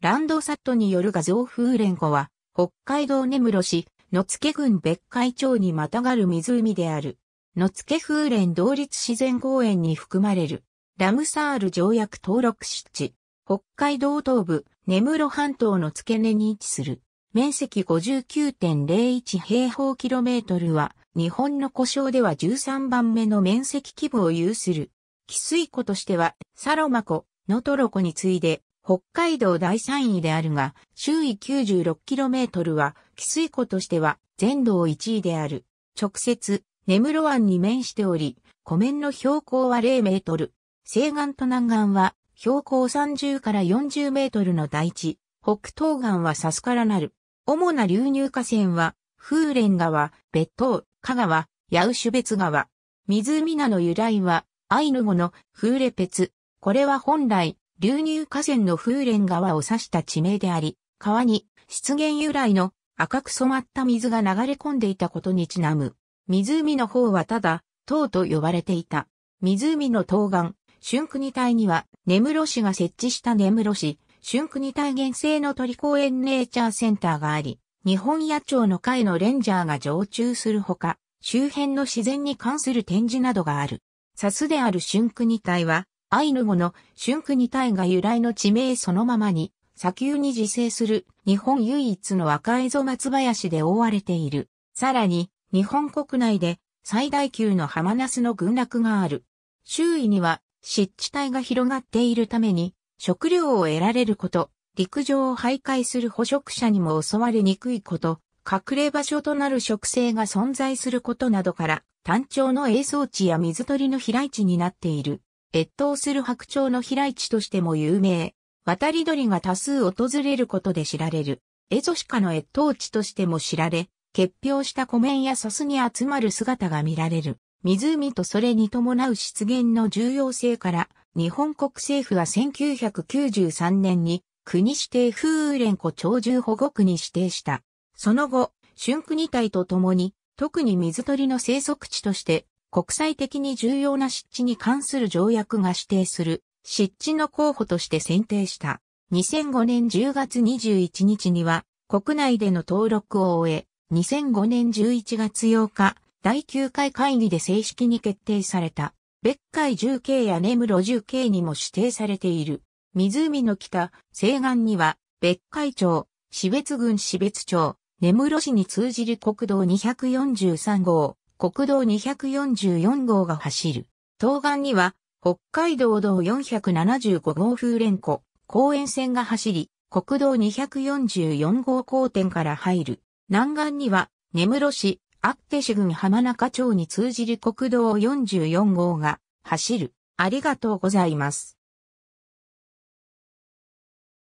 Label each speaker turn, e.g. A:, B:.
A: ランドサットによる画像風連湖は、北海道根室市、野付郡別海町にまたがる湖である。野付風連同立自然公園に含まれる。ラムサール条約登録湿地。北海道東部、根室半島の付け根に位置する。面積59.01平方キロメートルは、日本の故障では13番目の面積規模を有する。寄水湖としては、サロマ湖、ノトロ湖に次いで、北海道第3位であるが、周囲 96km は、汽水湖としては全道1位である。直接、根室湾に面しており、湖面の標高は0メートル。西岸と南岸は、標高30から40メートルの大地。北東岸はサスからなる。主な流入河川は、風蓮川、別島、香川、八羽種別川。湖名の由来は、アイヌ語の風レ別。これは本来、流入河川の風蓮川を指した地名であり、川に湿原由来の赤く染まった水が流れ込んでいたことにちなむ。湖の方はただ、塔と呼ばれていた。湖の東岸、春国帯には、根室市が設置した根室市、春国隊原生の鳥公園ネイチャーセンターがあり、日本野鳥の会のレンジャーが常駐するほか、周辺の自然に関する展示などがある。サスである春国帯は、アイヌ語の春区に体が由来の地名そのままに、砂丘に自生する日本唯一の赤蝦夷松林で覆われている。さらに、日本国内で最大級のハマナスの群落がある。周囲には湿地帯が広がっているために、食料を得られること、陸上を徘徊する捕食者にも襲われにくいこと、隠れ場所となる植生が存在することなどから、単調の営草地や水鳥の飛来地になっている。越冬する白鳥の飛来地としても有名。渡り鳥が多数訪れることで知られる。エゾシカの越冬地としても知られ、結氷した湖面や砂に集まる姿が見られる。湖とそれに伴う湿原の重要性から、日本国政府は1993年に国指定風連湖鳥獣保護区に指定した。その後、春国体と共に、特に水鳥の生息地として国際的に重要な湿地に関する条約が指定する湿地の候補として選定した。2005年10月21日には国内での登録を終え、2005年11月8日、第9回会議で正式に決定された。別海 10K や根室 10K にも指定されている。湖の北、西岸には、別海町、標津郡標津町、根室市に通じる国道243号、国道244号が走る。東岸には、北海道道475号風連湖、公園線が走り、国道244号交点から入る。南岸には、根室市、厚岸郡浜中町に通じる国道44号が走る。ありがとうございます。